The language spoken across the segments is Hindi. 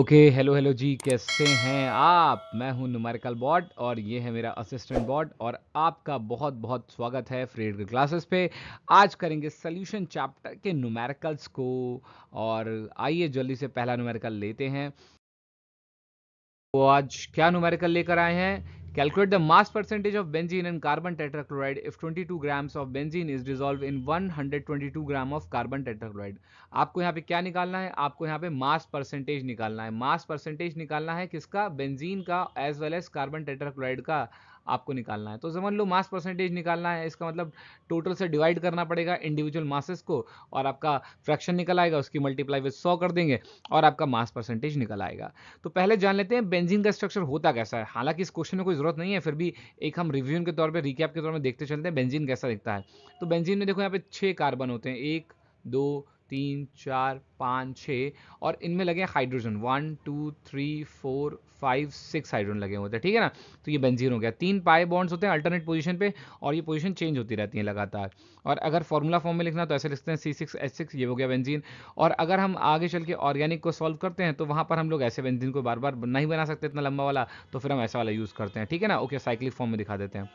ओके हेलो हेलो जी कैसे हैं आप मैं हूं नुमेरिकल बॉट और ये है मेरा असिस्टेंट बॉट और आपका बहुत बहुत स्वागत है फ्रेड क्लासेस पे आज करेंगे सोल्यूशन चैप्टर के नुमेरिकल्स को और आइए जल्दी से पहला नुमेरिकल लेते हैं तो आज क्या नुमेरिकल लेकर आए हैं Calculate the mass percentage of benzene and carbon tetrachloride if 22 grams of benzene is dissolved in 122 gram of carbon tetrachloride. आपको यहाँ पे क्या निकालना है आपको यहाँ पे मास परसेंटेज निकालना है मास परसेंटेज निकालना है किसका बेंजीन का as well as carbon tetrachloride का आपको निकालना है तो समझ लो मास परसेंटेज निकालना है इसका मतलब टोटल से डिवाइड करना पड़ेगा इंडिविजुअल मासेस को और आपका फ्रैक्शन निकल आएगा उसकी मल्टीप्लाई विद सौ कर देंगे और आपका मास परसेंटेज निकल आएगा तो पहले जान लेते हैं बेंजिन का स्ट्रक्चर होता कैसा है हालांकि इस क्वेश्चन में कोई जरूरत नहीं है फिर भी एक हम रिव्यून के तौर पर रिकैप के तौर पर देखते चलते हैं बेंजिन कैसा दिखता है तो बेंजिन में देखो यहाँ पे छः कार्बन होते हैं एक दो तीन चार पाँच छः और इनमें लगे hydrogen one two three four five six hydrogen लगे होते हैं ठीक है ना तो ये बेंजीन हो गया तीन पाए बॉन्ड्स होते हैं अल्टरनेट पोजीशन पे और ये पोजीशन चेंज होती रहती है लगातार और अगर फॉर्मूला फॉर्म में लिखना तो ऐसे लिखते हैं सी सिक्स एच सिक्स ये हो गया बेंजीन और अगर हम आगे चल के ऑर्गेनिक को सॉल्व करते हैं तो वहाँ पर हम लोग ऐसे बेंजीन को बार बार नहीं बना सकते इतना लंबा वाला तो फिर हम ऐसा वाला यूज़ करते हैं ठीक है ना ओके साइक्लिक फॉर्म में दिखा देते हैं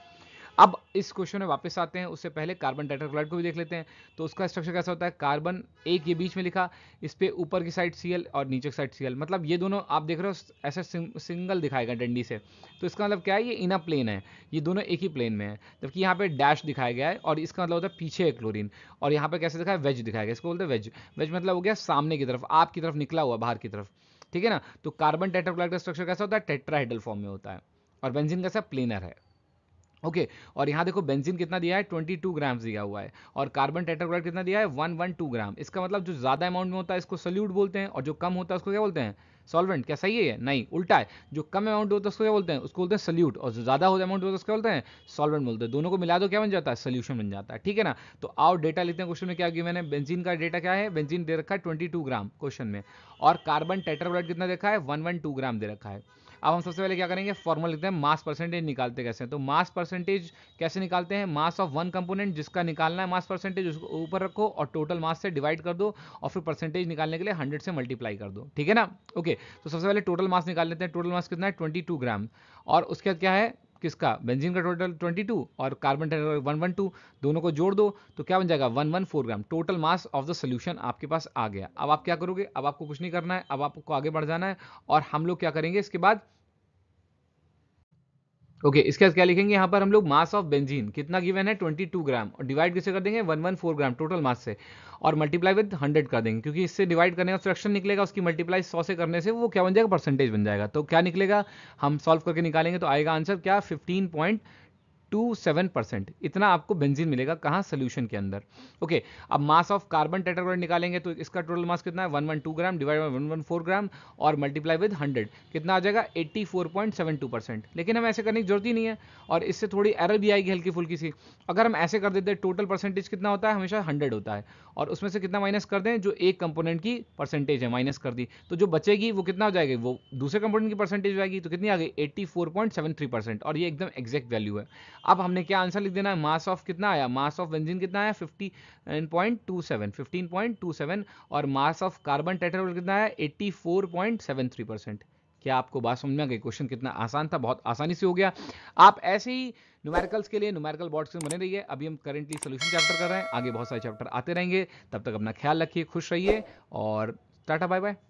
अब इस क्वेश्चन में वापस आते हैं उससे पहले कार्बन टेट्राक्लोराइड को भी देख लेते हैं तो उसका स्ट्रक्चर कैसा होता है कार्बन एक ये बीच में लिखा इस पर ऊपर की साइड सी और नीचे की साइड सी मतलब ये दोनों आप देख रहे हो ऐसा सिंगल दिखाएगा डंडी से तो इसका मतलब क्या है ये इना प्लेन है ये दोनों एक ही प्लेन में है जबकि यहाँ पर डैश दिखाया गया है और इसका मतलब होता है पीछे है क्लोरिन और यहाँ पर कैसे दिखा है वेज दिखाया गया इसको बोलते हैं वेज वेज मतलब हो गया सामने की तरफ आपकी तरफ निकला हुआ बाहर की तरफ ठीक है ना तो कार्बन टेट्राक्लोराइड का स्ट्रक्चर कैसा होता है टेट्राहेडल फॉर्म में होता है और बेंजिन कैसा प्लेनर है ओके okay, और यहाँ देखो बेंजीन कितना दिया है 22 ग्राम्स दिया हुआ है और कार्बन टेट्राक्लोराइड कितना दिया है 112 ग्राम इसका मतलब जो ज़्यादा अमाउंट में होता है इसको सल्यूट बोलते हैं और जो कम होता है उसको क्या बोलते हैं सॉल्वेंट क्या सही है नहीं उल्टा है जो कम अमाउंट होता है उसको क्या बोलते हैं उसको बोलते हैं सल्यूट और जो ज़्यादा होता अमाउंट होता है उसको बोलते हैं सॉल्वेंट बोलते हैं दोनों को मिला दो क्या बन जाता है सोल्यूशन बन जाता है ठीक है ना तो आओ डेटा लेते हैं क्वेश्चन में क्या मैंने बेंजीन का डेटा क्या है बेंजीन दे रखा है ट्वेंटी ग्राम क्वेश्चन में और कार्बन टेट्राक्लोराइड कितना देखा है वन ग्राम दे रखा है अब हम सबसे पहले क्या करेंगे फॉर्मूला लिखते हैं मास परसेंटेज निकालते कैसे तो मास परसेंटेज कैसे निकालते हैं मास ऑफ वन कंपोनेंट जिसका निकालना है मास परसेंटेज उसको ऊपर रखो और टोटल मास से डिवाइड कर दो और फिर परसेंटेज निकालने के लिए हंड्रेड से मल्टीप्लाई कर दो ठीक है ना ओके तो सबसे पहले टोटल मास निकाल लेते हैं टोटल मास कितना है ट्वेंटी ग्राम और उसके बाद क्या है किसका बेंजीन का टोटल 22 और कार्बन वन 112 दोनों को जोड़ दो तो क्या बन जाएगा 114 gram total mass of the solution आपके पास आ गया अब आप क्या करोगे अब आपको कुछ नहीं करना है अब आपको आगे बढ़ जाना है और हम लोग क्या करेंगे इसके बाद ओके okay, इसके बाद क्या लिखेंगे यहाँ पर हम लोग मास ऑफ बेंजीन कितना गिवन है 22 ग्राम और डिवाइड किसे कर देंगे 114 ग्राम टोटल मास से और मल्टीप्लाई विद 100 कर देंगे क्योंकि इससे डिवाइड करने का फ्रैक्शन निकलेगा उसकी मल्टीप्लाई 100 से करने से वो क्या बन जाएगा परसेंटेज बन जाएगा तो क्या निकलेगा हम सॉल्व करके निकालेंगे तो आएगा आंसर क्या fifteen point two seven percent इतना आपको बेंजीन मिलेगा कहाँ सोल्यूशन के अंदर ओके okay, अब मास ऑफ कार्बन टेट्राक्लोराइड निकालेंगे तो इसका टोटल मास कितना है one one two gram divide by one one four gram और मल्टीप्लाई विद हंड्रेड कितना आ जाएगा eighty four point seven two percent लेकिन हम ऐसे करने की जरूरत ही नहीं है और इससे थोड़ी एरर भी आएगी हल्की फुल्की सी अगर हम ऐसे कर देते टोटल परसेंटेज कितना होता है हमेशा हंड्रेड होता है और उसमें से कितना माइनस कर दें जो एक कंपोनेंट की परसेंटेज है माइनस कर दी तो जो बचेगी वो कितना हो जाएगी वो दूसरे कंपोनेंट की परसेंटेज आएगी तो कितनी आ गई eighty four point seven three percent और ये एकदम एग्जैक्ट वैल्यू है अब हमने क्या आंसर लिख देना है मास ऑफ कितना आया मास ऑफ बेंजीन कितना आया fifteen point two seven fifteen point two seven और मास ऑफ कार्बन टेट्रावल कितना है eighty four point seven three percent क्या आपको बात समझ में आ गई क्वेश्चन कितना आसान था बहुत आसानी से हो गया आप ऐसे ही न्यूमेरिकल्स के लिए न्यूमेरिकल बॉर्ड्स में बने रहिए अभी हम करेंटली सोल्यूशन चैप्टर कर रहे हैं आगे बहुत सारे चैप्टर आते रहेंगे तब तक अपना ख्याल रखिए खुश रहिए और टाटा बाय बाय